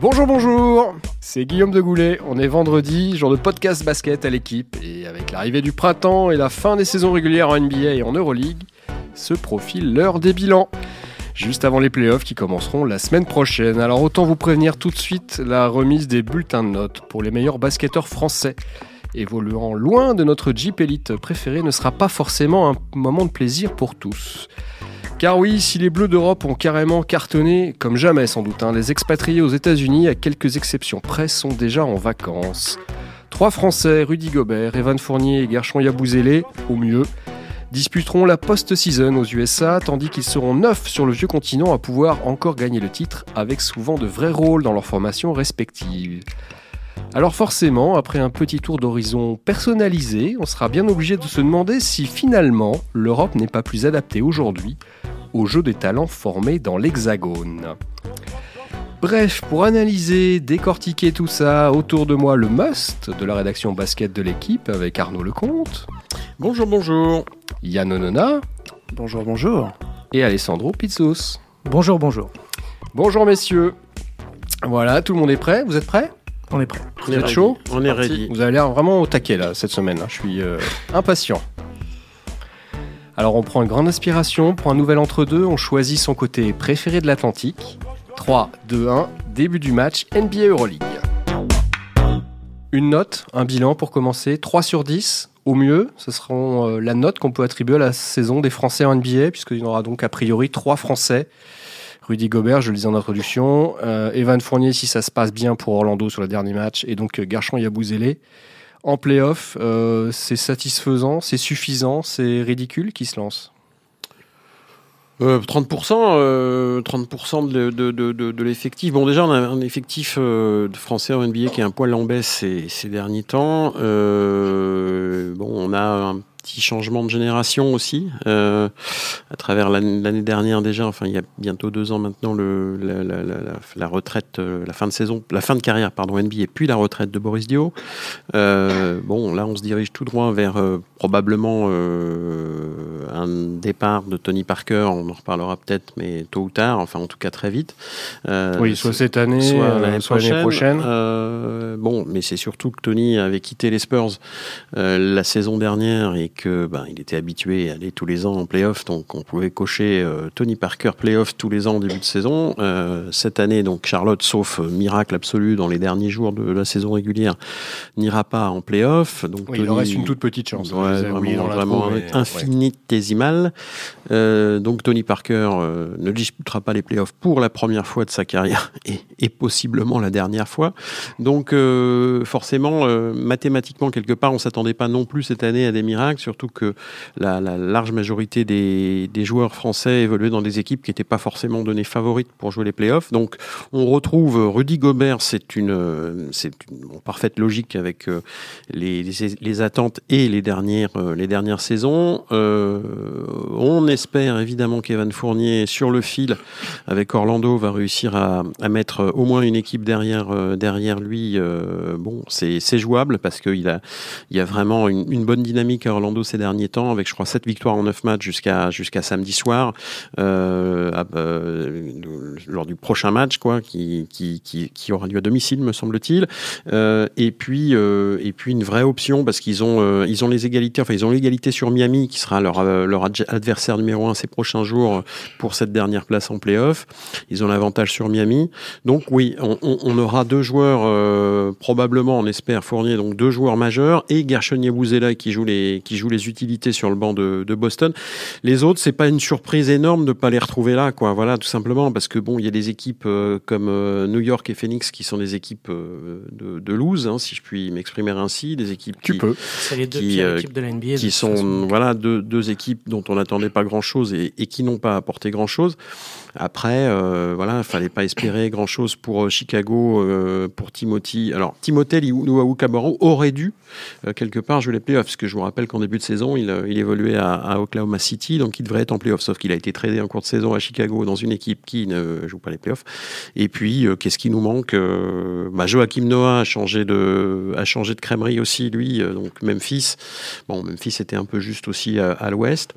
Bonjour, bonjour C'est Guillaume de Goulet, on est vendredi, jour de podcast basket à l'équipe, et avec l'arrivée du printemps et la fin des saisons régulières en NBA et en Euroleague, se profile l'heure des bilans juste avant les playoffs qui commenceront la semaine prochaine. Alors autant vous prévenir tout de suite la remise des bulletins de notes pour les meilleurs basketteurs français évoluant loin de notre Jeep Elite préféré ne sera pas forcément un moment de plaisir pour tous. Car oui, si les Bleus d'Europe ont carrément cartonné, comme jamais sans doute, hein, les expatriés aux États-Unis, à quelques exceptions près, sont déjà en vacances. Trois Français, Rudy Gobert, Evan Fournier et Garchon Yabouzélé, au mieux, disputeront la post-season aux USA, tandis qu'ils seront neuf sur le vieux continent à pouvoir encore gagner le titre, avec souvent de vrais rôles dans leurs formations respectives. Alors forcément, après un petit tour d'horizon personnalisé, on sera bien obligé de se demander si finalement l'Europe n'est pas plus adaptée aujourd'hui au jeu des talents formés dans l'Hexagone. Bref, pour analyser, décortiquer tout ça, autour de moi le must de la rédaction basket de l'équipe avec Arnaud Lecomte. Bonjour, bonjour. Yann Onona. Bonjour, bonjour. Et Alessandro Pizzos. Bonjour, bonjour. Bonjour messieurs. Voilà, tout le monde est prêt Vous êtes prêts on est prêt. Vous êtes chaud On est ready. Vous avez l'air vraiment au taquet là cette semaine. Hein. Je suis euh, impatient. Alors on prend une grande inspiration, pour un nouvel entre-deux, on choisit son côté préféré de l'Atlantique. 3, 2, 1, début du match NBA Euroleague. Une note, un bilan pour commencer, 3 sur 10, au mieux, ce sera euh, la note qu'on peut attribuer à la saison des Français en NBA, puisqu'il y aura donc a priori 3 Français Rudy Gobert, je le disais en introduction. Euh, Evan Fournier, si ça se passe bien pour Orlando sur le dernier match. Et donc euh, Garchon Yabouzélé. En playoff, euh, c'est satisfaisant, c'est suffisant, c'est ridicule qui se lance 30%, 30 de, de l'effectif. Bon, déjà, on a un effectif de français en NBA qui est un poil en baisse ces, derniers temps. bon, on a un petit changement de génération aussi. Euh, à travers l'année dernière déjà, enfin il y a bientôt deux ans maintenant, le, la, retraite, euh, la fin de saison, la fin de carrière, pardon, et puis la retraite de Boris Dio. Euh, bon, là on se dirige tout droit vers probablement un départ de Tony Parker, on en reparlera peut-être, mais tôt ou tard, enfin en tout cas très vite. Euh, oui, soit cette année, soit euh, l'année prochaine. Euh, bon, mais c'est surtout que Tony avait quitté les Spurs la saison dernière et que ben, il était habitué à aller tous les ans en playoff, donc on pouvait cocher Tony Parker playoff tous les ans en début de saison. cette année, donc Charlotte, sauf miracle absolu dans les derniers jours de la saison régulière, n'ira pas en playoff. Donc Il il reste une toute petite chance. Hein, ouais, vraiment, vraiment infinie euh, donc Tony Parker euh, ne disputera pas les playoffs pour la première fois de sa carrière et, possiblement la dernière fois. Donc euh, forcément, mathématiquement, quelque part, on ne s'attendait pas non plus cette année à des miracles, surtout que la, large majorité des, joueurs français évoluaient dans des équipes qui n'étaient pas forcément données favorites pour jouer les playoffs. Donc on retrouve Rudy Gobert, c'est une, c'est parfaite logique avec les, attentes et les dernières, les dernières saisons. Euh, on espère évidemment qu'Evan Fournier, sur le fil, avec Orlando, va réussir à, mettre euh, au moins une équipe derrière, euh, derrière lui. bon, c'est jouable parce qu'il a, il y a vraiment une, bonne dynamique à Orlando ces derniers temps, avec je crois 7 victoires en 9 matchs jusqu'à jusqu'à samedi soir, lors du prochain match, quoi, qui, qui, aura lieu à domicile, me semble-t-il. et puis et puis une vraie option parce qu'ils ont ils ont les égalités, enfin ils ont l'égalité sur Miami qui sera leur euh, leur adversaire numéro un ces prochains jours euh, pour cette dernière place en playoff. Ils ont l'avantage sur Miami. Donc oui, on, aura deux joueurs, euh, probablement, on espère, Fournier, donc deux joueurs majeurs, et Gershonier Bouzela qui, joue les, qui joue les utilités sur le banc de, Boston. Les autres, c'est pas une surprise énorme de pas les retrouver là, quoi. Voilà, tout simplement, parce que bon, il y a des équipes comme New York et Phoenix qui sont des équipes de, de hein, si je puis m'exprimer ainsi, des équipes tu qui, peux. Qui, les deux de la NBA, qui sont, voilà, deux équipes dont on n'attendait pas grand-chose et, qui n'ont pas apporté grand-chose. Après, euh, voilà, fallait pas espérer grand chose pour euh, Chicago, euh, pour Timothy. Alors, Timothée Liouaou aurait dû, quelque part, jouer les playoffs, parce que je vous rappelle qu'en début de saison, il, évoluait à, Oklahoma City, donc il devrait être en playoffs, sauf qu'il a été tradé en cours de saison à Chicago dans une équipe qui ne joue pas les playoffs. Et puis, qu'est-ce qui nous manque bah, Joachim Noah a changé de, a changé de crèmerie aussi, lui, donc Memphis. Bon, Memphis était un peu juste aussi à l'ouest.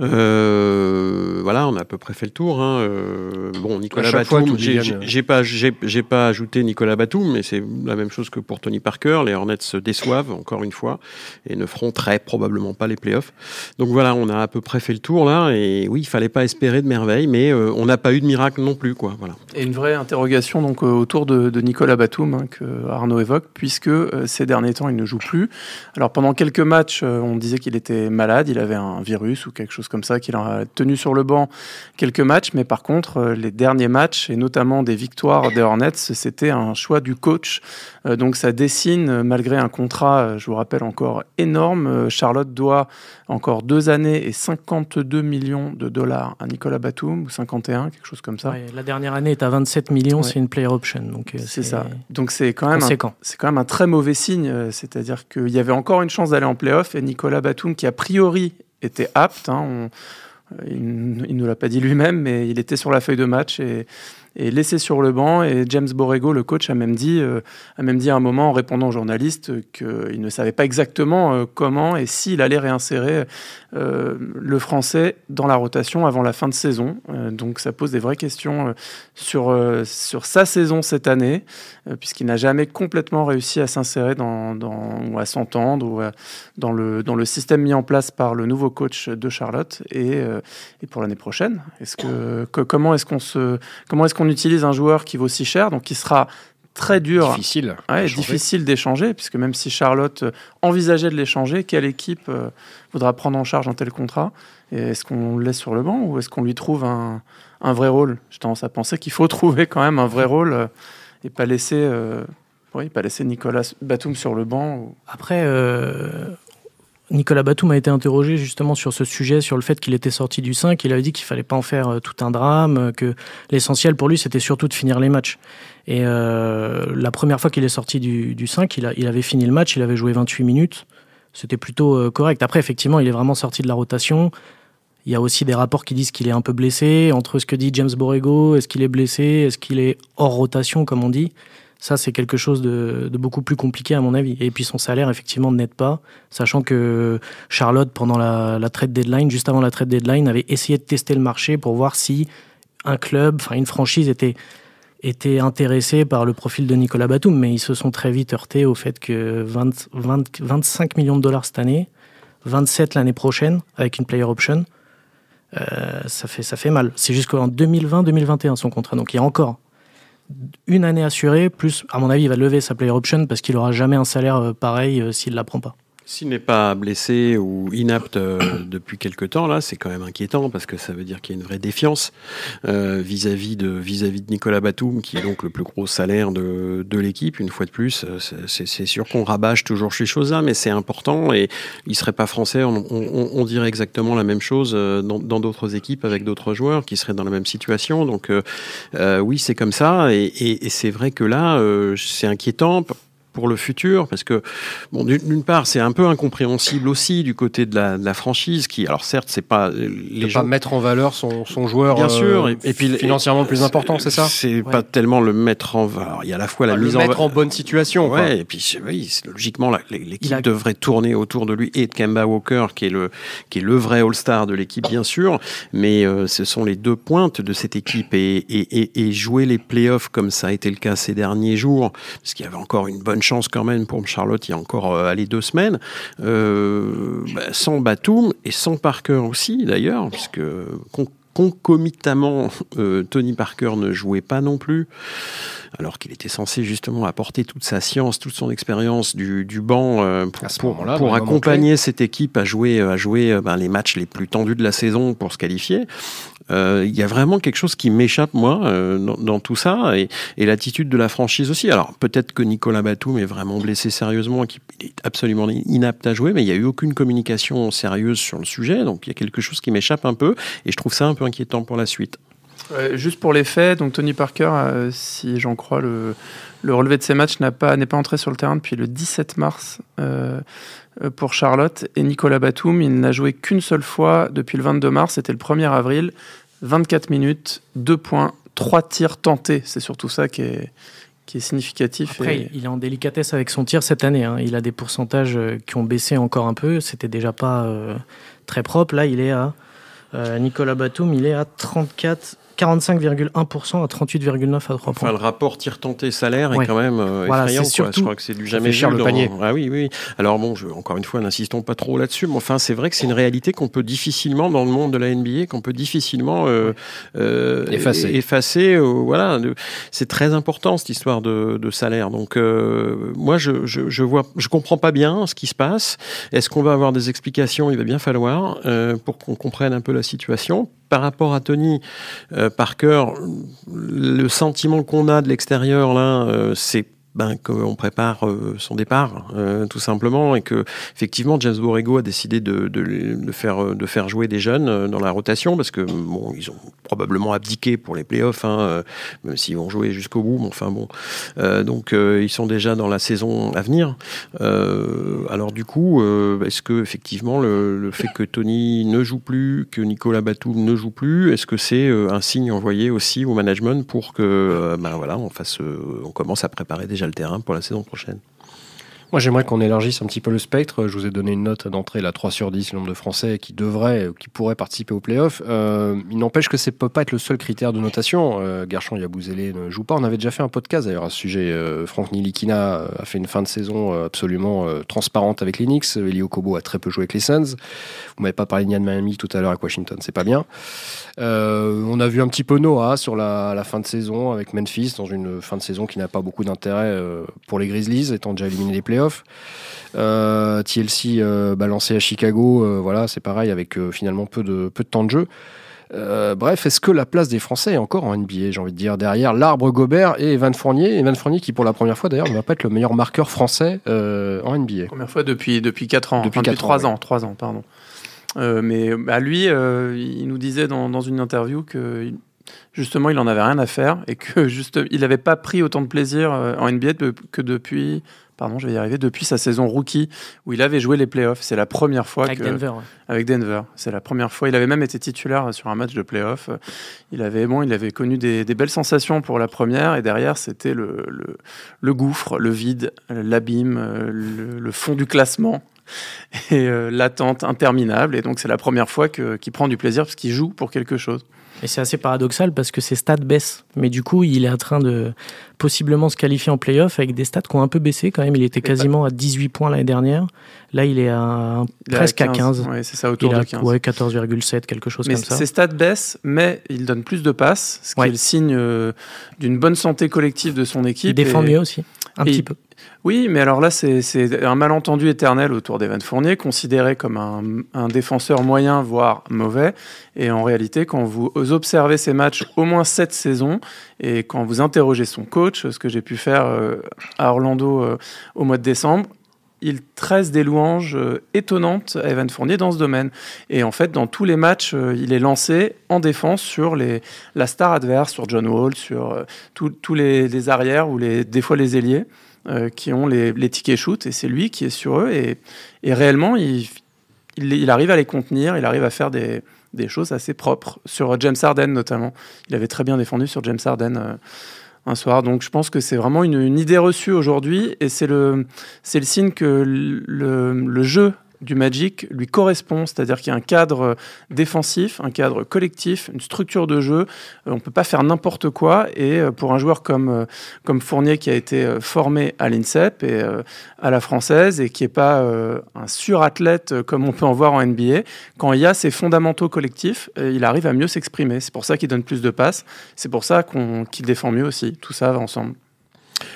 Euh, voilà, on a à peu près fait le tour. Hein. Euh, bon, Nicolas Batum, euh, j'ai pas, j'ai pas ajouté Nicolas Batum, mais c'est la même chose que pour Tony Parker. Les Hornets se déçoivent encore une fois et ne feront très probablement pas les playoffs. Donc voilà, on a à peu près fait le tour là. Et oui, il fallait pas espérer de merveilles, mais euh, on n'a pas eu de miracle non plus, quoi. Voilà. Et une vraie interrogation donc autour de, Nicolas Batum hein, que Arnaud évoque, puisque ces derniers temps il ne joue plus. Alors pendant quelques matchs, on disait qu'il était malade, il avait un virus ou quelque chose comme ça, qu'il a tenu sur le banc quelques matchs. Mais par contre, euh, les derniers matchs, et notamment des victoires des Hornets, c'était un choix du coach. Euh, donc ça dessine, euh, malgré un contrat, je vous rappelle, encore énorme. Charlotte doit encore deux années et 52 millions de dollars à Nicolas Batum, ou 51, quelque chose comme ça. la dernière année est à 27 millions, c'est une player option. Donc c'est ça. Donc c'est quand, même un, quand même un très mauvais signe. C'est-à-dire qu'il y avait encore une chance d'aller en playoff et Nicolas Batum, qui a priori était apte. Hein. il, ne ne l'a pas dit lui-même, mais il était sur la feuille de match et, est laissé sur le banc. Et James Borrego, le coach, a même dit, euh, a même dit à un moment en répondant aux journalistes qu'il ne savait pas exactement euh, comment et s'il allait réinsérer euh, le français dans la rotation avant la fin de saison. donc ça pose des vraies questions sur, sur sa saison cette année, puisqu'il n'a jamais complètement réussi à s'insérer dans, dans, ou à s'entendre ou dans, le, dans le système mis en place par le nouveau coach de Charlotte. Et, et pour l'année prochaine, est-ce que, comment est-ce qu'on se comment est-ce qu'on utilise un joueur qui vaut si cher, donc qui sera très dur. Difficile. difficile d'échanger, puisque même si Charlotte euh, envisageait de l'échanger, quelle équipe euh, voudra prendre en charge un tel contrat Est-ce qu'on le laisse sur le banc ou est-ce qu'on lui trouve un, vrai rôle J'ai tendance à penser qu'il faut trouver quand même un vrai rôle euh, et pas laisser, oui, pas laisser Nicolas Batum sur le banc. Après, Nicolas Batum m'a été interrogé justement sur ce sujet, sur le fait qu'il était sorti du 5. Il avait dit qu'il fallait pas en faire euh, tout un drame, euh, que l'essentiel pour lui c'était surtout de finir les matchs. Et euh, la première fois qu'il est sorti du, 5, il, avait fini le match, il avait joué 28 minutes. C'était plutôt correct. Après, effectivement, il est vraiment sorti de la rotation. Il y a aussi des rapports qui disent qu'il est un peu blessé. Entre ce que dit James Borrego, est-ce qu'il est blessé, est-ce qu'il est hors rotation, comme on dit. Ça, c'est quelque chose de, beaucoup plus compliqué à mon avis. Et puis son salaire, effectivement, n'aide pas, sachant que Charlotte, pendant la, trade deadline, juste avant la trade deadline, avait essayé de tester le marché pour voir si un club, enfin une franchise était, était intéressée par le profil de Nicolas Batum, mais ils se sont très vite heurtés au fait que 20, 20, 25 millions de dollars cette année, 27 l'année prochaine, avec une player option, euh, ça, fait, ça fait mal. C'est jusqu'en 2020-2021 son contrat, donc il y a encore une année assurée, plus, à mon avis, il va lever sa player option parce qu'il n'aura jamais un salaire euh, pareil euh, s'il la prend pas. S'il n'est pas blessé ou inapte euh, depuis quelque temps, là, c'est quand même inquiétant parce que ça veut dire qu'il y a une vraie défiance euh, vis-à-vis de vis-à-vis de Nicolas Batum, qui est donc le plus gros salaire de, de l'équipe. Une fois de plus, euh, c'est sûr qu'on rabâche toujours ces choses-là, mais c'est important et il serait pas français, on, dirait exactement la même chose dans d'autres équipes avec d'autres joueurs qui seraient dans la même situation. Donc oui, c'est comme ça et, et c'est vrai que là, c'est inquiétant pour le futur Parce que, bon, d'une part, c'est un peu incompréhensible aussi du côté de la, franchise, qui, alors certes, c'est pas euh, les gens... pas mettre en valeur son, son joueur. Bien euh, sûr, et, puis financièrement le plus euh, important, c'est ça. C'est pas tellement le mettre en valeur. Il y a à la fois la mise le mettre en... bonne situation. Ouais, et puis oui, logiquement, l'équipe devrait tourner autour de lui et de Kemba Walker, qui est le qui est le vrai All-Star de l'équipe, bien sûr. Mais ce sont les deux pointes de cette équipe et, et jouer les playoffs comme ça a été le cas ces derniers jours, parce qu'il y avait encore une bonne chance quand même pour Charlotte, il y a encore euh, deux semaines, euh, bah, sans Batum et sans Parker aussi d'ailleurs, puisque concomitamment, euh, Tony Parker ne jouait pas non plus, alors qu'il était censé justement apporter toute sa science, toute son expérience du, banc euh, pour, bah, accompagner cette équipe à jouer, à jouer ben, les matchs les plus tendus de la saison pour se qualifier. Euh, il y a vraiment quelque chose qui m'échappe, moi, euh, dans, tout ça, et, l'attitude de la franchise aussi. Alors, peut-être que Nicolas Batum est vraiment blessé sérieusement, qu'il est absolument inapte à jouer, mais il n'y a eu aucune communication sérieuse sur le sujet, donc il y a quelque chose qui m'échappe un peu, et je trouve ça un peu inquiétant pour la suite. Euh, juste pour les faits, donc Tony Parker, si j'en crois le, le, relevé de ses matchs, n'a pas, n'est pas entré sur le terrain depuis le 17 mars. Euh, euh, pour Charlotte et Nicolas Batoum, Il n'a joué qu'une seule fois depuis le 22 mars, c'était le 1er avril. 24 minutes, 2 points, 3 tirs tentés. C'est surtout ça qui est, qui est significatif. Après, il est en délicatesse avec son tir cette année. Hein. Il a des pourcentages euh, qui ont baissé encore un peu. C'était déjà pas euh, très propre. Là, il est à. Nicolas Batum, il est à 34 45,1% à 38,9 à 3 Enfin, le rapport tire tenter salaire est quand même euh, effrayant. surtout, Je crois que c'est du jamais vu. Le panier. Ah oui, oui. Alors bon, je... encore une fois, n'insistons pas trop là-dessus, mais enfin, c'est vrai que c'est une réalité qu'on peut difficilement, dans le monde de la NBA, qu'on peut difficilement euh, euh, effacer. voilà, c'est très important cette histoire de, de salaire. Donc, moi, je, je, je, vois, je comprends pas bien ce qui se passe. Est-ce qu'on va avoir des explications Il va bien falloir pour qu'on comprenne un peu la situation par rapport à Tony par euh, Parker, le sentiment qu'on a de l'extérieur, là, euh, c'est ben, qu'on prépare euh, son départ, euh, tout simplement, et que effectivement James Borrego a décidé de, faire, jouer des jeunes euh, dans la rotation, parce que bon, ils ont probablement abdiqué pour les playoffs, hein, même s'ils vont jouer jusqu'au bout, mais enfin bon. donc ils sont déjà dans la saison à venir. alors du coup, est-ce que effectivement le, fait que Tony ne joue plus, que Nicolas Batou ne joue plus, est-ce que c'est un signe envoyé aussi au management pour que ben voilà, on commence à préparer déjà le terrain pour la saison prochaine. Moi, j'aimerais qu'on élargisse un petit peu le spectre. Je vous ai donné une note d'entrée, la 3 sur 10, le nombre de Français qui devraient, qui pourraient participer aux playoffs. Euh, il n'empêche que ce ne peut pas être le seul critère de notation. Euh, Garchon Yabouzélé ne euh, joue pas. On avait déjà fait un podcast d'ailleurs à ce sujet. Frank euh, Franck Nilikina a fait une fin de saison absolument transparente avec les Knicks. Elio Kobo a très peu joué avec les Suns. Vous m'avez pas parlé de Nian Miami tout à l'heure à Washington, c'est pas bien. on a vu un petit peu Noah sur la, la, fin de saison avec Memphis, dans une fin de saison qui n'a pas beaucoup d'intérêt pour les Grizzlies, étant déjà éliminé les playoffs. Euh, TLC euh, balancé à Chicago, euh, voilà, c'est pareil avec finalement peu de, peu de temps de jeu. bref, est-ce que la place des Français est encore en NBA, j'ai envie de dire, derrière l'arbre Gobert et Evan Fournier Evan Fournier qui, pour la première fois d'ailleurs, ne va pas être le meilleur marqueur français en NBA. Première fois depuis, depuis 4 ans, depuis, 3 ans, 3 ans, pardon. mais à bah, lui, il nous disait dans, une interview que justement, il en avait rien à faire et que juste, il n'avait pas pris autant de plaisir en NBA que depuis pardon, je vais y arriver, depuis sa saison rookie où il avait joué les playoffs. C'est la première fois avec Denver. Avec Denver, c'est la première fois. Il avait même été titulaire sur un match de playoffs. Il avait bon, il avait connu des, belles sensations pour la première et derrière c'était le, gouffre, le vide, l'abîme, le, fond du classement et euh, l'attente interminable. Et donc c'est la première fois qu'il prend du plaisir parce qu'il joue pour quelque chose. Et c'est assez paradoxal parce que ses stats baissent. Mais du coup, il est en train de possiblement se qualifier en playoff avec des stats qui ont un peu baissé quand même. Il était quasiment à 18 points l'année dernière. Là, il est à presque à 15. Ouais, c'est ça, autour de 15. Ouais, 14,7, quelque chose comme ça. Ses stats baissent, mais il donne plus de passes, ce qui est le signe euh, d'une bonne santé collective de son équipe. Il défend mieux aussi, un petit peu. Oui, mais alors là, c'est un malentendu éternel autour d'Evan Fournier, considéré comme un, défenseur moyen, voire mauvais. Et en réalité, quand vous observez ses matchs au moins sept saisons, et quand vous interrogez son coach, ce que j'ai pu faire euh, à Orlando euh, au mois de décembre, il tresse des louanges euh, étonnantes à Evan Fournier dans ce domaine. Et en fait, dans tous les matchs, il est lancé en défense sur la star adverse, sur John Wall, sur tous les, arrières ou des fois les ailiers. Euh, qui ont les, tickets shoot et c'est lui qui est sur eux et, réellement il, il, arrive à les contenir, il arrive à faire des, choses assez propres sur James Harden notamment. Il avait très bien défendu sur James Harden. Euh, un soir. Donc je pense que c'est vraiment une, idée reçue aujourd'hui et c'est le, c'est le signe que le, jeu du Magic lui correspond, c'est-à-dire qu'il y a un cadre défensif, un cadre collectif, une structure de jeu. Euh, on ne peut pas faire n'importe quoi. Et euh, pour un joueur comme, euh, comme Fournier qui a été formé à l'INSEP et à la française et qui n'est pas un surathlète comme on peut en voir en NBA, quand il y a ces fondamentaux collectifs, il arrive à mieux s'exprimer. C'est pour ça qu'il donne plus de passes. C'est pour ça qu'il défend mieux aussi. Tout ça va ensemble.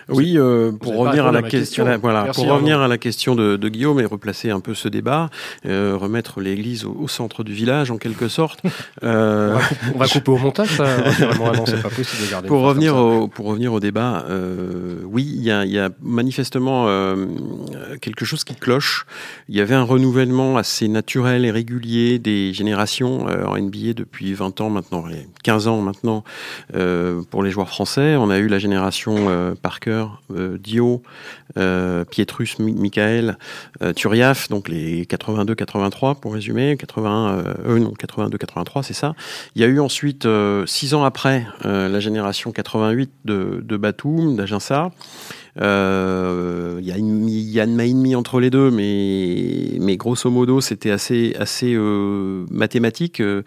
Oui, euh, pour revenir à la question, voilà, pour revenir à la question de, Guillaume et replacer un peu ce débat, euh, remettre l'église au, centre du village en quelque sorte. On, va couper, au montage, ça. pour revenir au pour revenir au débat, euh, oui, il y a, y a, manifestement quelque chose qui cloche. Il y avait un renouvellement assez naturel et régulier des générations en NBA depuis 20 ans maintenant, 15 ans maintenant pour les joueurs français. On a eu la génération par Parker, euh, Dio, euh, Pietrus Michael, euh, Turiaf, donc les 82-83 pour résumer, 81, 82-83, c'est ça. Il y a eu ensuite, six ans après, la génération 88 de, de Batum, d'Aginsa. Euh, il y, y, a une main et demie entre les deux, mais, mais grosso modo, c'était assez, assez euh, mathématique. Euh,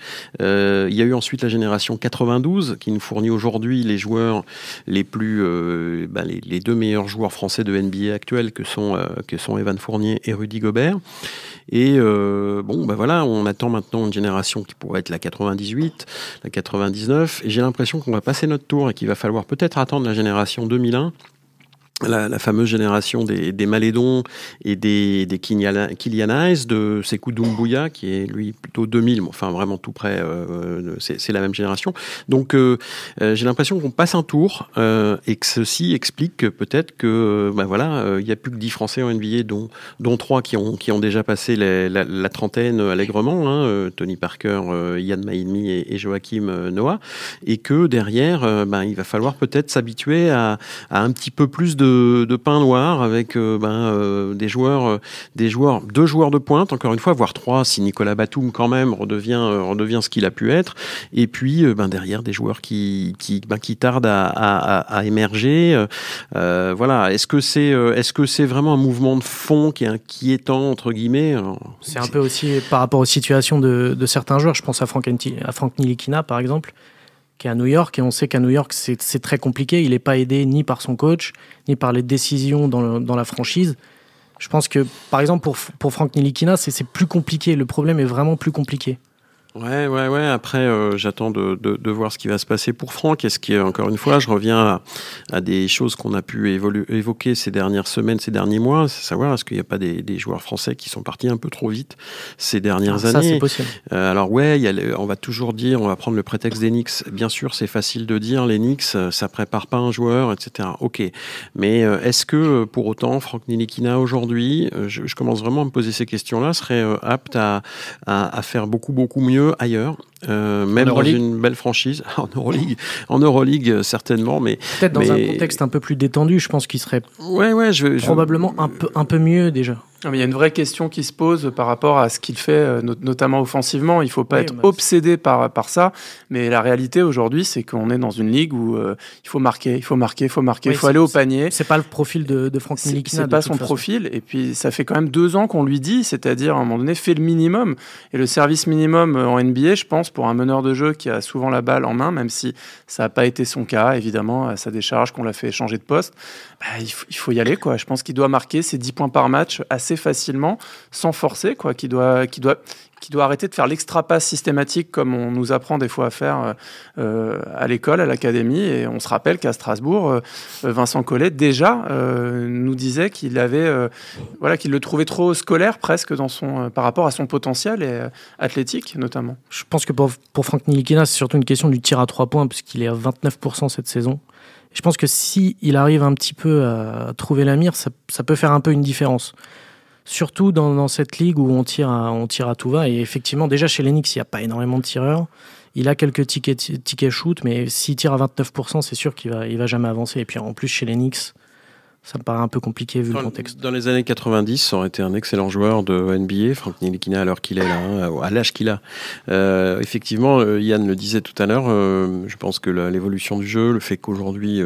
il y a eu ensuite la génération 92 qui nous fournit aujourd'hui les joueurs les plus, euh, ben, les, deux meilleurs joueurs français de NBA actuels que sont, que sont Evan Fournier et Rudy Gobert. Et bon, ben voilà, on attend maintenant une génération qui pourrait être la 98, la 99. Et j'ai l'impression qu'on va passer notre tour et qu'il va falloir peut-être attendre la génération 2001 la, fameuse génération des, Malédons et des, des de Sekou Doumbouya, qui est lui plutôt 2000, enfin vraiment tout près, euh, c'est la même génération. Donc euh, euh, j'ai l'impression qu'on passe un tour et que ceci explique peut-être que, ben voilà, il n'y a plus que 10 Français en NBA, dont, dont 3 qui ont, qui ont déjà passé la, trentaine allègrement, hein, Tony Parker, Yann Maïmi et, Joachim Noah, et que derrière, bah, il va falloir peut-être s'habituer à, à un petit peu plus de de, pain noir avec euh, ben, euh, des joueurs, euh, des joueurs, deux joueurs de pointe, encore une fois, voire trois, si Nicolas Batum quand même redevient, redevient ce qu'il a pu être. Et puis ben, derrière, des joueurs qui, qui, ben, tardent à, émerger. voilà. Est-ce que c'est est-ce que c'est vraiment un mouvement de fond qui est inquiétant entre guillemets C'est un peu aussi par rapport aux situations de, certains joueurs. Je pense à Frank, à Nilikina par exemple qui est à New York. Et on sait qu'à New York, c'est très compliqué. Il n'est pas aidé ni par son coach, ni par les décisions dans, la franchise. Je pense que, par exemple, pour, pour Franck Nilikina, c'est plus compliqué. Le problème est vraiment plus compliqué. Ouais, ouais, ouais. Après, euh, j'attends de, voir ce qui va se passer pour Franck. Et ce qui, encore une fois, je reviens à, des choses qu'on a pu évoquer ces dernières semaines, ces derniers mois, c'est savoir est-ce qu'il n'y a pas des, joueurs français qui sont partis un peu trop vite ces dernières ah, années. Ça, c'est possible. Euh, alors ouais, on va toujours dire, on va prendre le prétexte des Bien sûr, c'est facile de dire, les euh, ça prépare pas un joueur, etc. Ok. Mais est-ce que pour autant, Franck Nilikina aujourd'hui, je, commence vraiment à me poser ces questions-là, serait apte à faire beaucoup, beaucoup mieux ailleurs. Euh, même dans une belle franchise, en Euroleague, en Euroleague euh, certainement, mais peut-être dans un contexte un peu plus détendu, je pense qu'il serait ouais, ouais, probablement Un, peu, un peu mieux déjà. Ah, il y a une vraie question qui se pose par rapport à ce qu'il fait, euh, notamment offensivement. Il ne faut pas être obsédé par, par ça. Mais la réalité aujourd'hui, c'est qu'on est dans une ligue où euh, il faut marquer, il faut marquer, il faut marquer, il faut aller au panier. C'est pas le profil de, de Franck Ce C'est pas son profil. Et puis, ça fait quand même deux ans qu'on lui dit, c'est-à-dire à un moment donné, fais le minimum. Et le service minimum euh, en NBA, je pense, pour un meneur de jeu qui a souvent la balle en main, même si ça n'a pas été son cas, évidemment, à sa décharge, qu'on l'a fait changer de poste, bah, il, faut, y aller. Quoi. Je pense qu'il doit marquer ses 10 points par match assez facilement, sans forcer, quoi, qui doit, qui doit, qui doit arrêter de faire l'extrapasse systématique comme on nous apprend des fois à faire euh, euh, à l'école, à l'académie. Et on se rappelle qu'à Strasbourg, euh, Vincent Collet déjà nous disait qu'il avait, voilà, qu'il le trouvait trop scolaire presque dans son, par rapport à son potentiel et athlétique notamment. Je pense que pour, pour Franck Nilikina, c'est surtout une question du tir à trois points puisqu'il est à 29% cette saison. Je pense que si il arrive un petit peu à trouver la mire, ça, ça peut faire un peu une différence surtout dans, cette ligue où on tire, à, on tire à tout va. Et effectivement, déjà chez Lenix, il n'y a pas énormément de tireurs. Il a quelques tickets, tickets shoot, mais s'il tire à 29%, c'est sûr qu'il va, il va jamais avancer. Et puis en plus, chez Lenix, ça me paraît un peu compliqué vu dans, le contexte. Dans les années 90, ça aurait été un excellent joueur de NBA, Franck Nilikina, à qu'il est là, hein, à l'âge qu'il a. Euh, effectivement, Yann euh, le disait tout à l'heure, euh, je pense que l'évolution du jeu, le fait qu'aujourd'hui,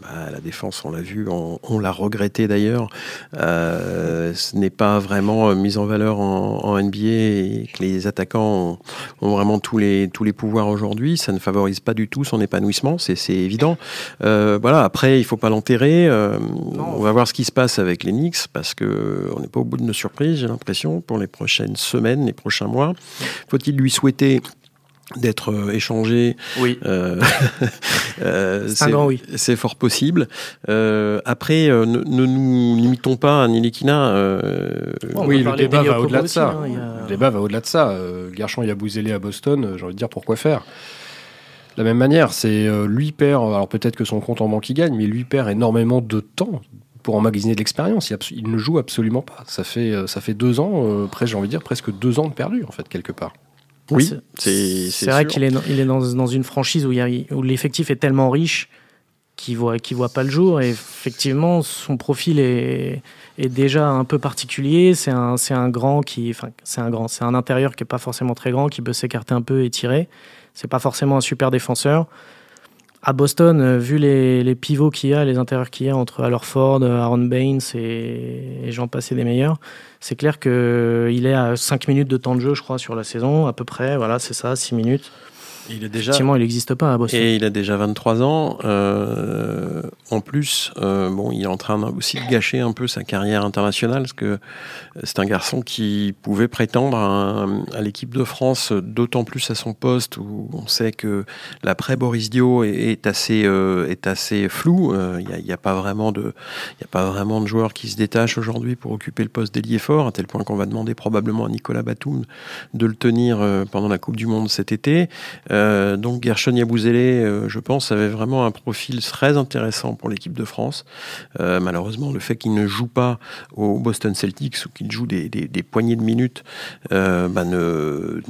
bah, la défense, on l'a vu, on, l'a regretté d'ailleurs, ce n'est pas vraiment mis en valeur en, NBA et que les attaquants ont, vraiment tous les, tous les pouvoirs aujourd'hui, ça ne favorise pas du tout son épanouissement, c'est évident. voilà, après, il ne faut pas l'enterrer on va voir ce qui se passe avec Linux parce que euh, on n'est pas au bout de nos surprises, j'ai l'impression, pour les prochaines semaines, les prochains mois. Faut-il lui souhaiter d'être euh, échangé. Euh, oui. c'est fort possible. après, ne, nous limitons pas à Nilikina. oui, hein, le débat, va au-delà de ça. Le débat va au-delà de ça. à Boston, j'ai envie de dire pourquoi faire la même manière. C'est euh, lui perd, alors peut-être que son compte en banque il gagne, mais lui perd énormément de temps pour emmagasiner de l'expérience. Il, ne joue absolument pas. Ça fait, euh, ça fait deux ans, euh, presque, j'ai envie de dire, presque deux ans de perdu, en fait, quelque part. Ah, oui, c'est vrai qu'il est, il est dans, une franchise où, où l'effectif est tellement riche qu'il ne voit, voit pas le jour. Et effectivement, son profil est, est déjà un peu particulier. C'est un, un grand qui. Enfin, c'est un grand. C'est un intérieur qui n'est pas forcément très grand, qui peut s'écarter un peu et tirer. C'est pas forcément un super défenseur. À Boston, euh, vu les, pivots qu'il y a, les intérieurs qu'il y a entre Allerford, euh, Aaron Baines et, et j'en passais des meilleurs, c'est clair qu'il euh, est à 5 minutes de temps de jeu, je crois, sur la saison, à peu près. Voilà, c'est ça, 6 minutes. Il est déjà... Effectivement, il n'existe pas Et il a déjà 23 ans. Euh, en plus, euh, bon, il est en train aussi de gâcher un peu sa carrière internationale, parce que c'est un garçon qui pouvait prétendre à, l'équipe de France, d'autant plus à son poste, où on sait que l'après Boris Dio est, assez, est assez euh, flou. Il n'y a, pas vraiment de, de joueurs qui se détachent aujourd'hui pour occuper le poste d'ailier fort, à tel point qu'on va demander probablement à Nicolas Batum de le tenir pendant la Coupe du Monde cet été. Euh, donc Gershon Yabouzélé, euh, je pense, avait vraiment un profil très intéressant pour l'équipe de France. Euh, malheureusement, le fait qu'il ne joue pas au Boston Celtics ou qu'il joue des, poignées de minutes bah, ne,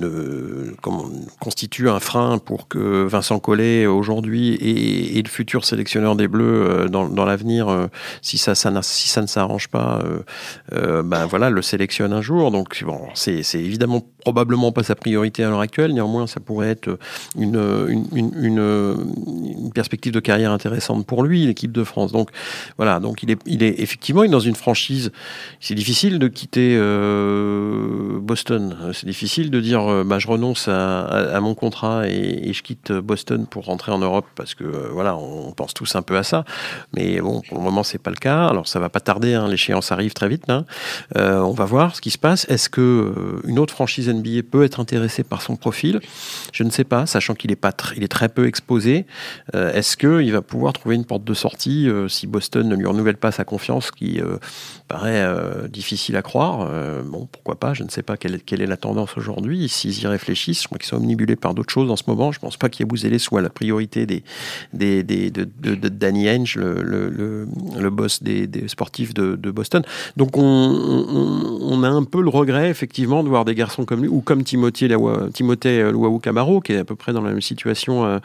constitue un frein pour que Vincent Collet, aujourd'hui, et, le futur sélectionneur des Bleus dans, l'avenir, si, ça, ne s'arrange pas, bah, voilà, le sélectionne un jour. Donc bon, c'est évidemment probablement pas sa priorité à l'heure actuelle. Néanmoins, ça pourrait être une, une, une, perspective de carrière intéressante pour lui, l'équipe de France. Donc voilà, donc il est, il est effectivement il est dans une franchise. C'est difficile de quitter euh, Boston. C'est difficile de dire euh, bah, je renonce à, mon contrat et, je quitte Boston pour rentrer en Europe parce que euh, voilà, on pense tous un peu à ça. Mais bon, pour le moment, c'est pas le cas. Alors ça va pas tarder, hein. l'échéance arrive très vite. Hein. on va voir ce qui se passe. Est-ce que une autre franchise NBA peut être intéressée par son profil Je ne sais pas sachant qu'il est, est très peu exposé. Euh, est-ce qu'il va pouvoir trouver une porte de sortie euh, si Boston ne lui renouvelle pas sa confiance, qui euh, paraît difficile à croire Bon, pourquoi pas Je ne sais pas quelle, est la tendance aujourd'hui. S'ils y réfléchissent, je crois qu'ils sont omnibulés par d'autres choses en ce moment. Je ne pense pas qu'Yabouzélé soit la priorité des, de, Danny Henge, le, boss des, sportifs de, Boston. Donc on, on, a un peu le regret, effectivement, de voir des garçons comme lui, ou comme Timothée, Louaou Camaro, qui peu près dans la même situation euh,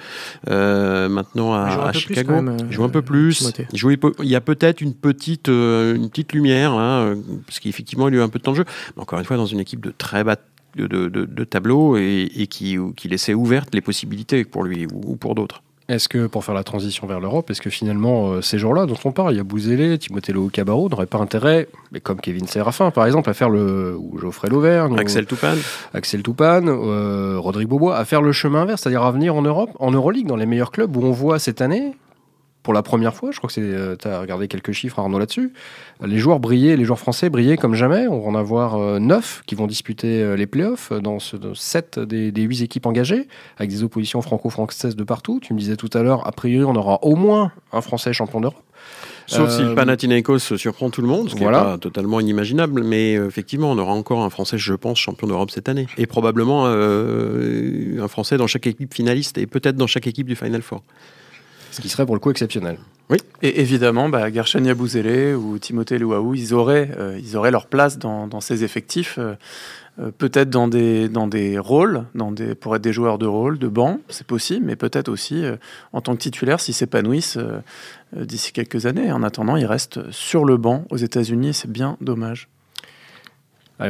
euh, maintenant à, Chicago. joue un peu plus. Euh, il, y a peut-être une petite, une petite lumière, hein, parce qu'effectivement, il y a eu un peu de temps de jeu. Mais encore une fois, dans une équipe de très bas de, de, tableau et, qui, qui laissait ouvertes les possibilités pour lui ou pour d'autres. Est-ce que, pour faire la transition vers l'Europe, est-ce que finalement, euh, ces gens-là dont on parle, il y a Bouzélé, Timothée Cabarro, n'auraient pas intérêt, mais comme Kevin Séraphin par exemple, à faire le. ou Geoffrey Lauvergne. Axel Toupane. Axel Toupane, euh, Rodrigue Beaubois, à faire le chemin inverse, c'est-à-dire à venir en Europe, en Euroligue, dans les meilleurs clubs où on voit cette année, pour la première fois, je crois que c'est, euh, tu as regardé quelques chiffres Arnaud là-dessus, les joueurs brillaient, les joueurs français brillaient comme jamais. On va en avoir euh, neuf qui vont disputer euh, les playoffs dans, ce, dans sept des, huit équipes engagées, avec des oppositions franco-françaises de partout. Tu me disais tout à l'heure, a priori, on aura au moins un Français champion d'Europe. Sauf si le Panathinaikos surprend tout le monde, ce qui est totalement inimaginable, mais effectivement, on aura encore un Français, je pense, champion d'Europe cette année. Et probablement un Français dans chaque équipe finaliste et peut-être dans chaque équipe du Final Four. Ce qui serait pour le coup exceptionnel. Oui. Et évidemment, bah, Gershon ou Timothée Louaou, ils auraient, euh, ils auraient leur place dans, ces effectifs, euh, euh, peut-être dans des, dans des rôles, pour être des joueurs de rôle, de banc, c'est possible, mais peut-être aussi en tant que titulaire s'ils s'épanouissent d'ici quelques années. En attendant, ils restent sur le banc aux États-Unis, c'est bien dommage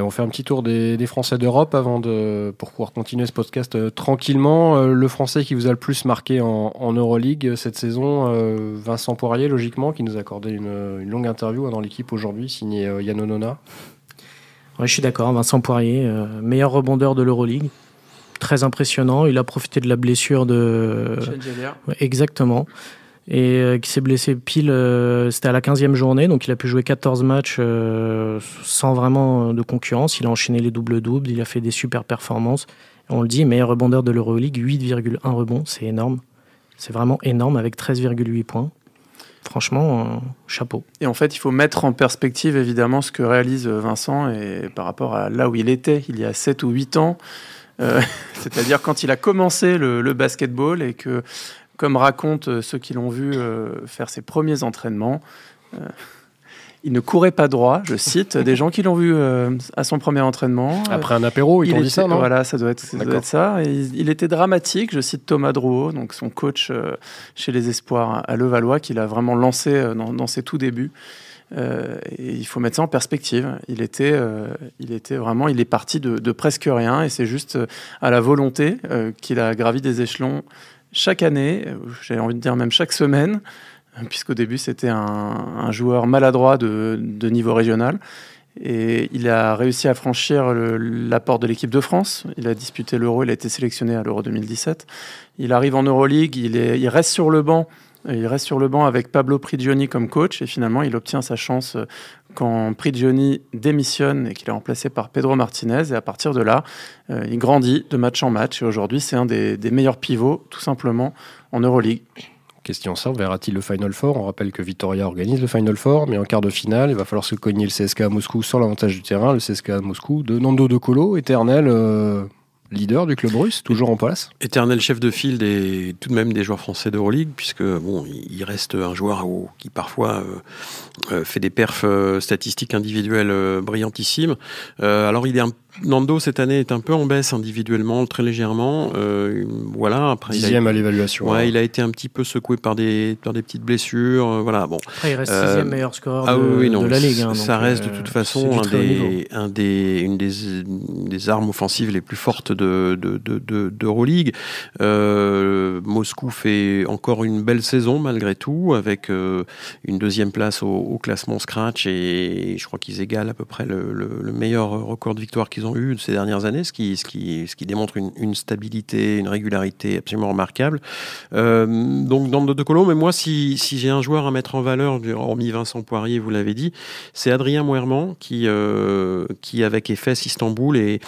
on fait un petit tour des, Français d'Europe avant de pour pouvoir continuer ce podcast euh, tranquillement. Euh, le Français qui vous a le plus marqué en, Euroleague cette saison, euh, Vincent Poirier, logiquement, qui nous a accordé une, longue interview hein, dans l'équipe aujourd'hui, signé Yann Onona. je suis d'accord, hein, Vincent Poirier, meilleur rebondeur de l'Euroleague. Très impressionnant. Il a profité de la blessure de. Exactement et euh, qui s'est blessé pile, euh, c'était à la 15e journée, donc il a pu jouer 14 matchs euh, sans vraiment de concurrence. Il a enchaîné les doubles-doubles, il a fait des super performances. On le dit, meilleur rebondeur de l'Euroleague, 8,1 rebonds, c'est énorme. C'est vraiment énorme avec 13,8 points. Franchement, chapeau. Et en fait, il faut mettre en perspective évidemment ce que réalise Vincent et par rapport à là où il était il y a 7 ou 8 ans. c'est-à-dire quand il a commencé le, le basketball et que comme racontent euh, ceux qui l'ont vu euh, faire ses premiers entraînements, euh, il ne courait pas droit, je cite, des gens qui l'ont vu à son premier entraînement. Après un apéro, ils il dit ça, non Voilà, ça doit être ça. il, était dramatique, je cite Thomas Drouot, donc son coach chez les Espoirs à Levallois, qu'il a vraiment lancé dans, ses tout débuts. et il faut mettre ça en perspective. Il était, il était vraiment, il est parti de, de presque rien, et c'est juste à la volonté qu'il a gravi des échelons chaque année, j'ai envie de dire même chaque semaine, puisqu'au début c'était un, joueur maladroit de, niveau régional. Et il a réussi à franchir la porte de l'équipe de France. Il a disputé l'Euro, il a été sélectionné à l'Euro 2017. Il arrive en Euroleague, il, il reste sur le banc il reste sur le banc avec Pablo Prigioni comme coach et finalement il obtient sa chance euh, quand Prigioni démissionne et qu'il est remplacé par Pedro Martinez. Et à partir de là, euh, il grandit de match en match. Et aujourd'hui, c'est un des, meilleurs pivots, tout simplement, en Euroleague. Question simple, verra-t-il le Final Four On rappelle que Vitoria organise le Final Four, mais en quart de finale, il va falloir se cogner le CSK à Moscou sans l'avantage du terrain. Le CSK à Moscou de Nando De Colo, éternel. Euh, leader du club russe, toujours en place. Éternel chef de file des, tout de même des joueurs français d'Euroleague, puisque bon, il reste un joueur qui parfois euh, euh, fait des perfs euh, statistiques individuelles brillantissimes. alors il est un Nando cette année est un peu en baisse individuellement, très légèrement. Euh, voilà. Après, il a, à l'évaluation. Ouais, hein. il a été un petit peu secoué par des des petites blessures. Euh, voilà. Bon. Après, il reste euh, sixième meilleur score ah de, la ligue. Hein, ça reste de toute façon une des, armes offensives les plus fortes de de de, Moscou fait encore une belle saison malgré tout avec une deuxième place au, classement scratch et je crois qu'ils égalent à peu près le, meilleur record de victoire qu'ils ont eu ces dernières années, ce qui, ce qui, ce qui démontre une, stabilité, une régularité absolument remarquable. Euh, donc dans le De Colo, mais moi, si, j'ai un joueur à mettre en valeur, hormis Vincent Poirier, vous l'avez dit, c'est Adrien Moerman qui, euh, qui avec Efes Istanbul, et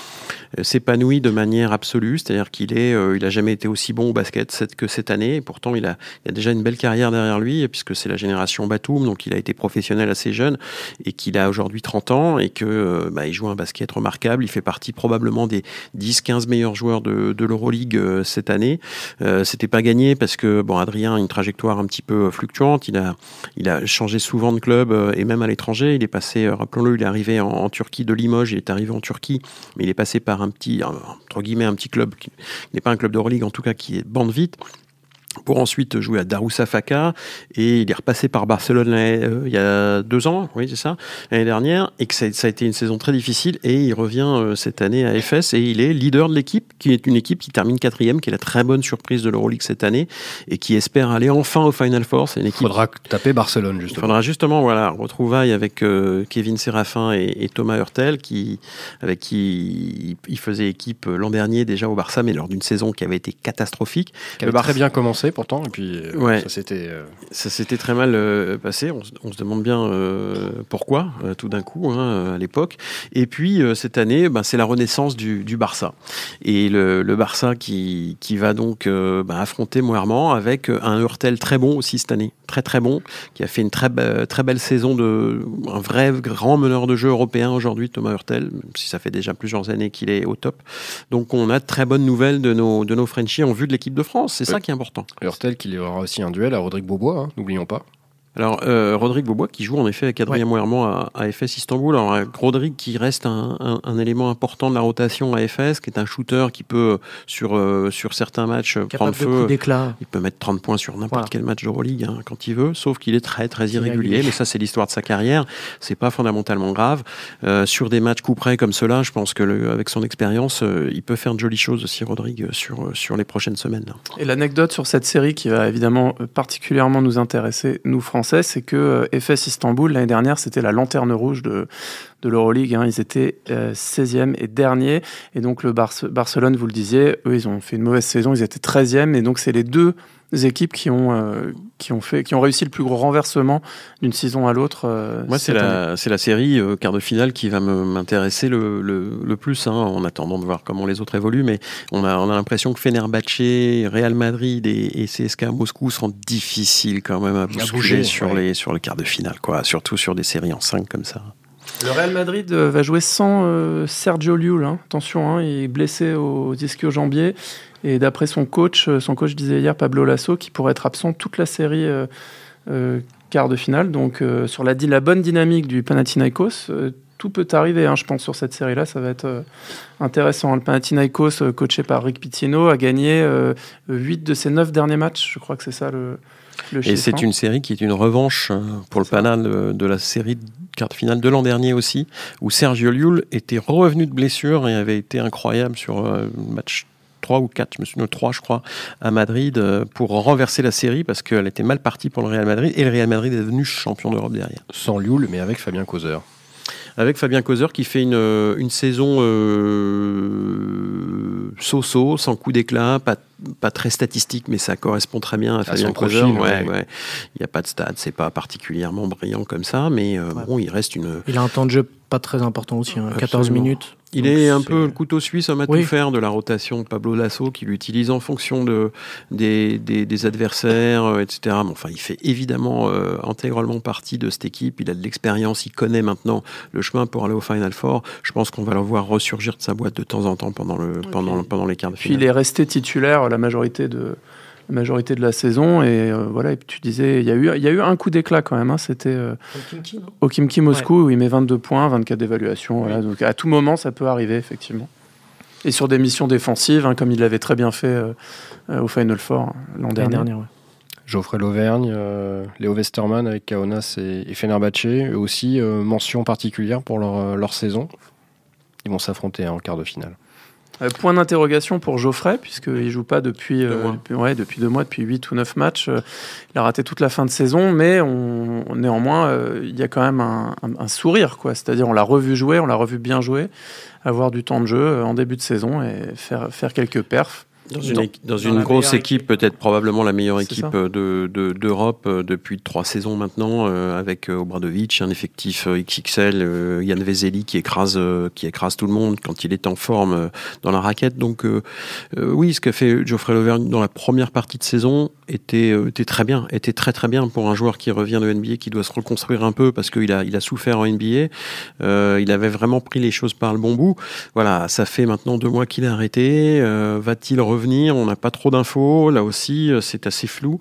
s'épanouit de manière absolue, c'est-à-dire qu'il est, euh, a jamais été aussi bon au basket que cette année, et pourtant il a, déjà une belle carrière derrière lui, puisque c'est la génération Batum, donc il a été professionnel assez jeune, et qu'il a aujourd'hui 30 ans, et qu'il bah, joue un basket remarquable, il fait partie probablement des 10-15 meilleurs joueurs de, de l'Euroleague euh, cette année. Ce euh, C'était pas gagné parce que bon, Adrien a une trajectoire un petit peu euh, fluctuante. Il a, il a changé souvent de club et même à l'étranger. Il est passé, rappelons-le, il est arrivé en, Turquie de Limoges. Il est arrivé en Turquie, mais il est passé par un petit, entre guillemets, un petit club qui n'est pas un club d'Euroleague en tout cas qui est bande vite pour ensuite jouer à Faka. Et il est repassé par Barcelone euh, il y a deux ans, oui, c'est ça, l'année dernière, et que ça, a été une saison très difficile. Et il revient euh, cette année à FS et il est leader de l'équipe, qui est une équipe qui termine quatrième, qui est la très bonne surprise de l'Euroleague cette année et qui espère aller enfin au Final Four. C'est une équipe. Faudra taper Barcelone, justement. Faudra justement, voilà, retrouvaille avec euh, Kevin Séraphin et, Thomas Hurtel, qui, avec qui il faisait équipe l'an dernier déjà au Barça, mais lors d'une saison qui avait été catastrophique. Qui avait le Barça, très bien commencé pourtant, et puis euh, ça s'était. Euh, ça s'était très mal euh, passé. On, se demande bien pourquoi, tout d'un coup, hein, à l'époque. Et puis, cette année, ben, c'est la renaissance du, Barça. Et le, Barça qui, qui, va donc ben, affronter Moirement avec un Hurtel très bon aussi cette année. Très, très bon, qui a fait une très, très belle saison de. Un vrai grand meneur de jeu européen aujourd'hui, Thomas Hurtel, même si ça fait déjà plusieurs années qu'il est au top. Donc, on a de très bonnes nouvelles de nos, de nos Frenchies en vue de l'équipe de France. C'est ça qui est important. Hurtel qu'il y aura aussi un duel à Rodrigue Beaubois, hein, n'oublions pas. Alors, euh, Rodrigue Bobois qui joue en effet avec Adrien ouais. à, FS Istanbul. Alors, euh, Rodrigue qui reste un, élément important de la rotation à FS, qui est un shooter qui peut, euh, sur, euh, sur certains matchs, prendre feu. Il peut mettre 30 points sur n'importe quel match de Euroleague hein, quand il veut, sauf qu'il est très, très irrégulier. Mais ça, c'est l'histoire de sa carrière. C'est pas fondamentalement grave. sur des matchs près comme cela, je pense que le, avec son expérience, il peut faire de jolies choses aussi, Rodrigue, sur, sur les prochaines semaines. Et l'anecdote sur cette série qui va évidemment particulièrement nous intéresser, nous, Français, c'est que FS euh, Istanbul, l'année dernière, c'était la lanterne rouge de, de l'Euroleague. Hein. Ils étaient 16e euh, et dernier. Et donc, le Barcelone, vous le disiez, eux, ils ont fait une mauvaise saison. Ils étaient 13e. Et donc, c'est les deux équipes qui ont, euh, qui ont, fait, qui ont réussi le plus gros renversement d'une saison à l'autre. Euh, Moi, c'est la, la, série euh, quart de finale qui va m'intéresser le, le, plus, hein, en attendant de voir comment les autres évoluent. Mais on a, on a l'impression que Fenerbahce, Real Madrid et, et, Moscou seront difficiles quand même à bousculer bouger, sur, les, sur les quarts de finale, quoi, surtout sur des séries en 5 comme ça. Le Real Madrid va jouer sans Sergio Llull, hein. attention, hein, il est blessé au disque au jambier. Et d'après son coach, euh, son coach disait hier Pablo Lasso qui pourrait être absent toute la série euh, euh, quart de finale. Donc sur la, la, bonne dynamique du Panathinaikos, tout peut arriver, hein, je pense, sur cette série-là. Ça va être intéressant. Le Panathinaikos, coaché par Rick Pitino, a gagné huit 8 de ses 9 derniers matchs. Je crois que c'est ça le, chiffre. Et c'est hein. une série qui est une revanche hein, pour le panal de, la série quart de finale de l'an dernier aussi, où Sergio Llull était revenu de blessure et avait été incroyable sur le match 3 ou 4, je me souviens, 3 je crois, à Madrid euh, pour renverser la série parce qu'elle était mal partie pour le Real Madrid et le Real Madrid est devenu champion d'Europe derrière. Sans Lioul, mais avec Fabien Causeur avec Fabien Causeur qui fait une, euh, une saison euh, so-so, sans coup d'éclat, pas pas très statistique, mais ça correspond très bien à, à Fabien Il n'y a pas de stade, c'est pas particulièrement brillant comme ça, mais euh, bon, il reste une. Il a un temps de jeu pas très important aussi, 14 hein, minutes. Il est, un peu le couteau suisse à oui. tout faire de la rotation de Pablo Lasso qui l'utilise en fonction de, des, adversaires, euh, etc. Mais enfin, il fait évidemment euh, intégralement partie de cette équipe. Il a de l'expérience, il connaît maintenant le chemin pour aller au Final Four. Je pense qu'on va le voir ressurgir de sa boîte de temps en temps pendant, le, pendant, pendant les quarts de finale. il est resté titulaire la majorité de, la majorité de la saison. Et euh, voilà, et tu disais, il y, a eu, il y a eu un coup d'éclat quand même. Hein. C'était Okimki euh, au Moscou où il met 22 points, 24 d'évaluation. donc à tout moment, ça peut arriver, effectivement. Et sur des missions défensives, hein, comme il l'avait très bien fait euh, au Final Four hein, l'an dernier. ouais. Geoffrey Lauvergne, Léo Westerman avec Kaonas et, et Fenerbahce, aussi mention particulière pour leur, saison. Ils vont s'affronter en quart de finale. Euh, point d'interrogation pour Geoffrey, puisqu'il ne joue pas depuis, deux euh, deux mois, depuis huit ou neuf matchs. Euh, il a raté toute la fin de saison, mais on, néanmoins, il y a quand même un, sourire. quoi. C'est-à-dire, on l'a revu jouer, on l'a revu bien jouer, avoir du temps de jeu en début de saison et faire, faire quelques perfs. Dans une, grosse équipe, peut-être probablement la meilleure équipe euh, de, d'Europe euh, depuis trois saisons maintenant, euh, avec Obradovic, un effectif XXL, euh, Yann Vezeli qui écrase, qui écrase tout le monde quand il est en forme dans la raquette. Donc oui, ce qu'a fait Geoffrey Lauvergne dans la première partie de saison était, était, très bien, était très très bien pour un joueur qui revient de NBA, qui doit se reconstruire un peu parce qu'il a, il a souffert en NBA. il avait vraiment pris les choses par le bon bout. Voilà, ça fait maintenant deux mois qu'il a arrêté. Va-t-il on n'a pas trop d'infos. Là aussi, euh, c'est assez flou.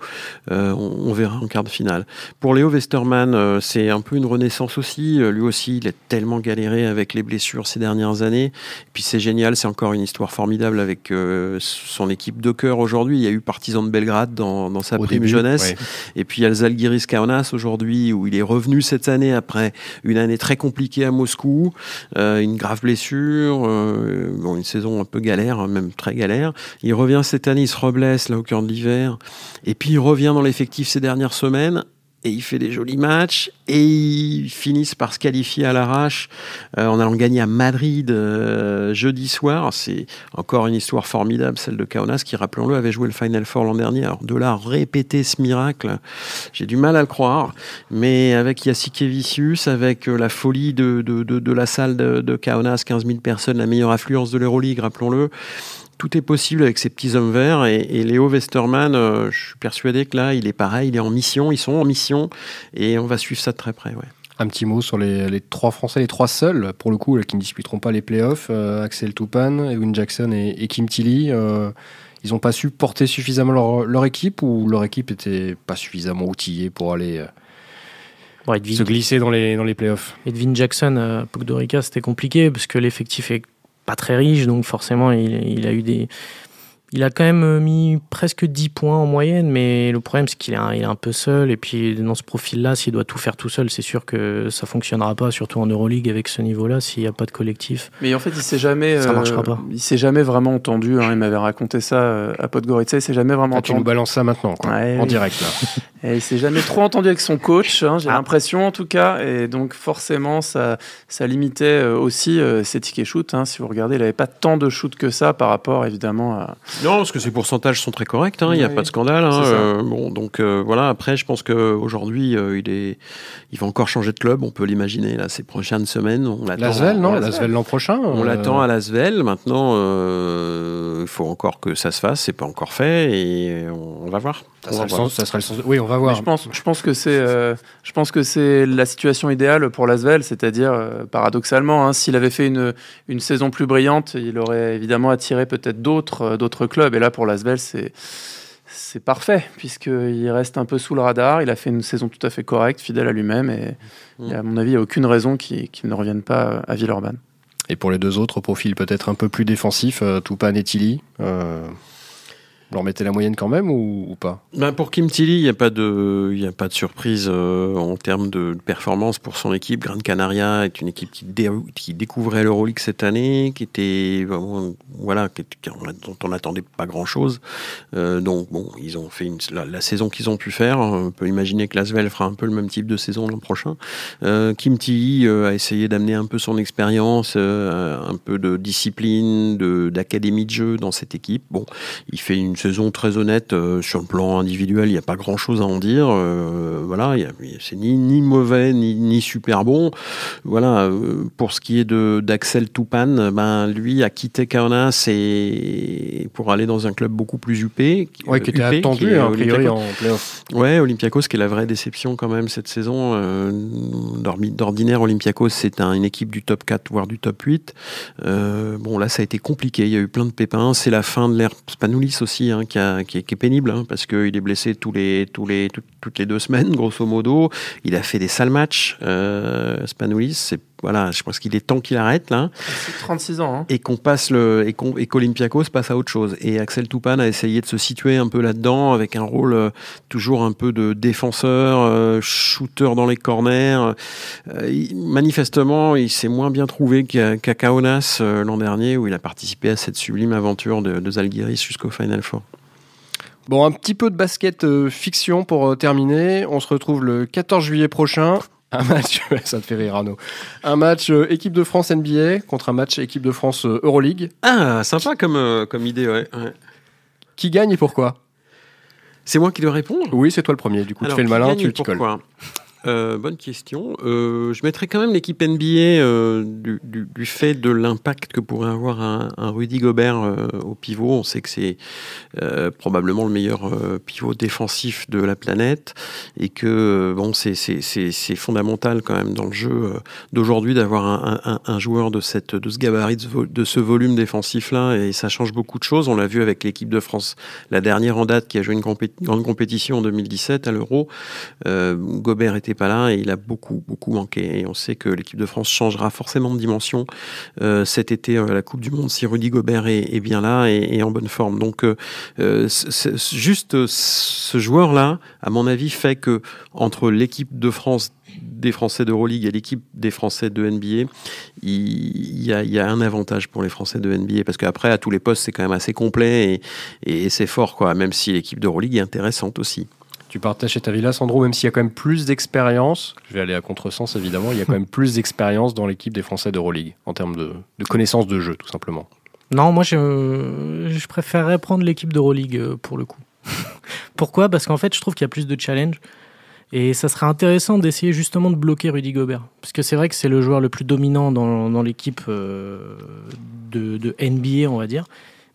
Euh, on, verra en quart de finale. Pour Léo Westerman, euh, c'est un peu une renaissance aussi. lui aussi, il a tellement galéré avec les blessures ces dernières années. Et puis c'est génial. C'est encore une histoire formidable avec son équipe de cœur aujourd'hui. Il y a eu Partizan de Belgrade dans, sa prime jeunesse. Et puis il y a Zalgiris Kaunas aujourd'hui où il est revenu cette année après une année très compliquée à Moscou, une grave blessure, une saison un peu galère, hein, même très galère. Il revient cette année, il se reblesse là au cœur de l'hiver. Et puis il revient dans l'effectif ces dernières semaines et il fait des jolis matchs et ils finissent par se qualifier à l'arrache euh, en allant gagner à Madrid euh, jeudi soir. C'est encore une histoire formidable, celle de Kaunas, qui, rappelons-le, avait joué le Final Four l'an dernier. Alors de là répéter ce miracle, j'ai du mal à le croire, mais avec Yassikevicius, avec euh, la folie de, de, de la salle de, Kaunas, 15 000 personnes, la meilleure affluence de l'Euroleague, rappelons-le, tout est possible avec ces petits hommes verts. Et, Léo Westerman, euh, je suis persuadé que là, il est pareil, il est en mission, ils sont en mission, et on va suivre ça de très près. Un petit mot sur les, trois Français, les trois seuls, pour le coup, qui ne disputeront pas les playoffs, euh, Axel Toupane, Ewan Jackson et, Kim Tilly. Euh, ils n'ont pas su porter suffisamment leur, équipe ou leur équipe n'était pas suffisamment outillée pour aller... se glisser dans les, dans les playoffs. Edwin Jackson à Pogdorica, c'était compliqué parce que l'effectif est pas très riche, donc forcément il, a eu des, il a quand même euh, mis presque 10 points en moyenne, mais le problème c'est qu'il est, un, est un peu seul. Et puis dans ce profil-là, s'il doit tout faire tout seul, c'est sûr que ça fonctionnera pas, surtout en Euroleague avec ce niveau-là, s'il n'y a pas de collectif. Mais en fait, il s'est jamais, euh, pas. il s'est jamais vraiment entendu. Hein. il m'avait raconté ça euh, à Podgorica. Il s'est jamais vraiment entendu. Ah, tu nous balances ça maintenant, en direct là. Et s'est jamais trop entendu avec son coach. Hein, j'ai ah. l'impression, en tout cas. Et donc forcément, ça, ça limitait aussi ses tickets shoot. Hein. si vous regardez, il n'avait pas tant de shoot que ça par rapport évidemment à. Non, parce que ces pourcentages sont très corrects, hein. il n'y a pas de scandale. Hein, euh, bon, donc euh, voilà, après, je pense qu'aujourd'hui, euh, il, est... il va encore changer de club, on peut l'imaginer, là, ces prochaines semaines. On L'Asvel, non l'an prochain On l'attend à L'Asvel, maintenant, il faut encore que ça se fasse, c'est pas encore fait, et on, va voir. Ça, Oui, on va voir. je pense, je pense que c'est, je pense que c'est la situation idéale pour Lasvel, c'est-à-dire paradoxalement, hein, s'il avait fait une, une saison plus brillante, il aurait évidemment attiré peut-être d'autres, d'autres club Et là, pour Lasbel, c'est c'est parfait, puisqu'il reste un peu sous le radar. Il a fait une saison tout à fait correcte, fidèle à lui-même. Et, mm. à mon avis, il n'y a aucune raison qu'il ne revienne pas euh, à Villeurbanne. Et pour les deux autres, profils peut-être un peu plus défensif, euh, Toupane et Tilly. Euh, vous leur mettez la moyenne quand même ou, pas ben, Pour Kim Tilly, il n'y a, pas de, a pas de surprise euh, en termes de performance pour son équipe. Grande Canaria est une équipe qui, qui découvrait l'Euroleague cette année, qui était, ben, voilà, dont on n'attendait pas grand-chose. Euh, donc, bon, ils ont fait une, la, saison qu'ils ont pu faire. On peut imaginer que Lasvel fera un peu le même type de saison l'an prochain. Euh, Kim Tilly a essayé d'amener un peu son expérience, un peu de discipline, d'académie de, jeu dans cette équipe. Bon, il fait une saison très honnête euh, sur le plan individuel. Il n'y a pas grand chose à en dire. Euh, voilà, c'est ni, mauvais ni, super bon. Voilà, euh, pour ce qui est de d'Axel Toupane, ben lui a quitté Kaunas et pour aller dans un club beaucoup plus huppé. Ouais, qui était attendu qui est, Olympiakos qui est la vraie déception quand même cette saison. D'ordinaire, Olympiakos c'est une équipe du top 4 voire du top 8. bon là ça a été compliqué. Il y a eu plein de pépins. C'est la fin de l'ère Spanoulis aussi Hein, qui, est, pénible, hein, parce qu'il est blessé tous les, toutes les deux semaines, grosso modo. Il a fait des sales matchs. Euh, Spanoulis, c'est voilà, je pense qu'il est temps qu'il arrête là. 36 ans. Hein. Et qu'on passe le et qu'Olympiakos passe à autre chose. Et Axel Toupane a essayé de se situer un peu là-dedans avec un rôle euh, toujours un peu de défenseur, euh, shooter dans les corners. Euh, manifestement, il s'est moins bien trouvé qu'à l'an dernier où il a participé à cette sublime aventure de, Zalgiris jusqu'au Final Four. Bon, un petit peu de basket fiction pour terminer. On se retrouve le 14 juillet prochain. Un match, Un match euh, équipe de France NBA contre un match équipe de France euh, Euroleague. Ah, sympa comme, euh, comme idée, ouais. Qui gagne et pourquoi C'est moi qui dois répondre Oui, c'est toi le premier. Du coup, tu fais le malin, tu t'y colles. Euh, bonne question. Euh, je mettrais quand même l'équipe NBA euh, du, fait de l'impact que pourrait avoir un, Rudy Gobert au pivot. On sait que c'est probablement le meilleur pivot défensif de la planète et que bon, c'est fondamental quand même dans le jeu d'aujourd'hui d'avoir un, joueur de, de ce gabarit, de ce volume défensif-là et ça change beaucoup de choses. On l'a vu avec l'équipe de France, la dernière en date qui a joué une grande compétition en 2017 à l'Euro. Gobert était pas là et il a beaucoup, beaucoup manqué. Et on sait que l'équipe de France changera forcément de dimension euh, cet été à euh, la Coupe du Monde si Rudy Gobert est, bien là et, en bonne forme. Donc, euh, juste ce joueur-là, à mon avis, fait que entre l'équipe de France des Français d'Euroleague et l'équipe des Français de NBA, il y, a, un avantage pour les Français de NBA parce qu'après, à tous les postes, c'est quand même assez complet et, c'est fort, quoi, même si l'équipe d'Euroleague est intéressante aussi tu partages chez ta villa, Sandro, même s'il y a quand même plus d'expérience, je vais aller à contresens évidemment, il y a quand même plus d'expérience dans l'équipe des Français d'Euroleague, en termes de, de connaissances de jeu, tout simplement. Non, moi je, préférerais prendre l'équipe d'Euroleague euh, pour le coup. Pourquoi Parce qu'en fait, je trouve qu'il y a plus de challenge. Et ça serait intéressant d'essayer justement de bloquer Rudy Gobert. Parce que c'est vrai que c'est le joueur le plus dominant dans, l'équipe euh, de, de, NBA, on va dire.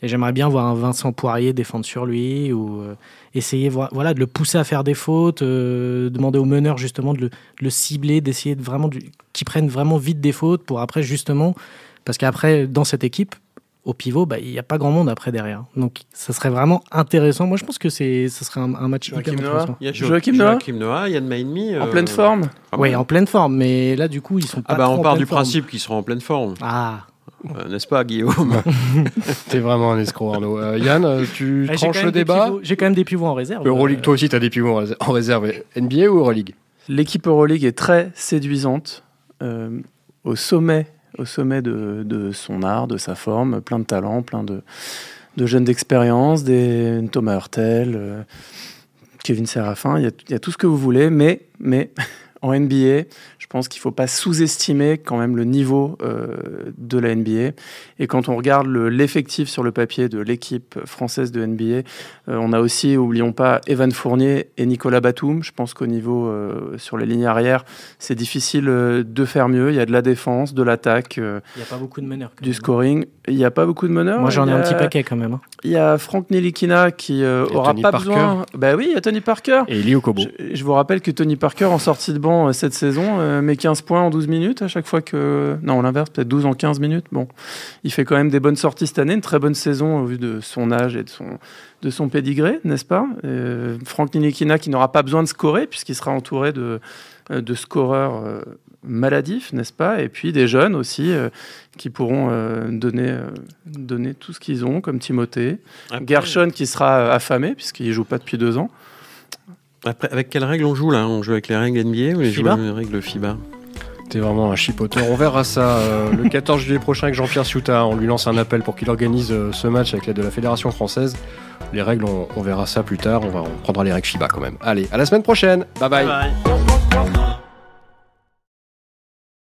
Et j'aimerais bien voir un Vincent Poirier défendre sur lui ou euh, essayer voilà, de le pousser à faire des fautes, euh, demander aux meneurs justement de le, cibler, d'essayer de vraiment qu'il prennent vraiment vite des fautes pour après justement, parce qu'après dans cette équipe, au pivot, bah, il n'y a pas grand monde après derrière. Donc ça serait vraiment intéressant. Moi je pense que c'est, serait un, un match hyper Noah, Il y a Joachim, Noah, Yann euh, En pleine forme ah Oui, en pleine forme. Mais là du coup, ils sont ah pas. Ah bah on part du principe qu'ils seront en pleine forme. Ah euh, n'est-ce pas, Guillaume T'es vraiment un escroc, Arnaud. Euh, Yann, euh, tu tranches le débat J'ai quand même des pivots en réserve. Euroleague, toi aussi, tu as des pivots en réserve. NBA ou Euroleague L'équipe Euroleague est très séduisante, au sommet, au sommet de, son art, de sa forme, plein de talents, plein de, jeunes d'expérience, des Thomas Hurtel, Kevin Serafin, il y, a tout ce que vous voulez, mais, mais en NBA, je pense qu'il ne faut pas sous-estimer quand même le niveau euh, de la NBA. Et quand on regarde l'effectif sur le papier de l'équipe française de NBA, euh, on a aussi, oublions pas, Evan Fournier et Nicolas Batum. Je pense qu'au niveau euh, sur les lignes arrière, c'est difficile de faire mieux. Il y a de la défense, de l'attaque, du scoring. Il n'y a pas beaucoup de meneurs. Moi, j'en ai un petit paquet quand même. Hein. Il y a Franck Nelikina qui euh, aura pas besoin. Ben oui, il y a Tony Parker. Et leo Okobo. Je, vous rappelle que Tony Parker en sortie de banc euh, cette saison euh, met 15 points en 12 minutes à chaque fois que. Non, l'inverse, peut-être 12 en 15 minutes. Bon, il fait quand même des bonnes sorties cette année, une très bonne saison au vu de son âge et de son, de son pédigré, n'est-ce pas Franck Nelikina qui n'aura pas besoin de scorer puisqu'il sera entouré de, de scoreurs maladif, n'est-ce pas Et puis des jeunes aussi euh, qui pourront euh, donner, euh, donner tout ce qu'ils ont, comme Timothée. Gershon qui sera affamé, puisqu'il joue pas depuis deux ans. Après, avec quelles règles on joue là On joue avec les règles NBA ou les, règles FIBA T'es vraiment un chipoteur. On verra ça le 14 juillet prochain avec Jean-Pierre Souta. On lui lance un appel pour qu'il organise ce match avec l'aide de la Fédération française. Les règles, on, verra ça plus tard. On, va, on prendra les règles FIBA quand même. Allez, à la semaine prochaine. bye. bye.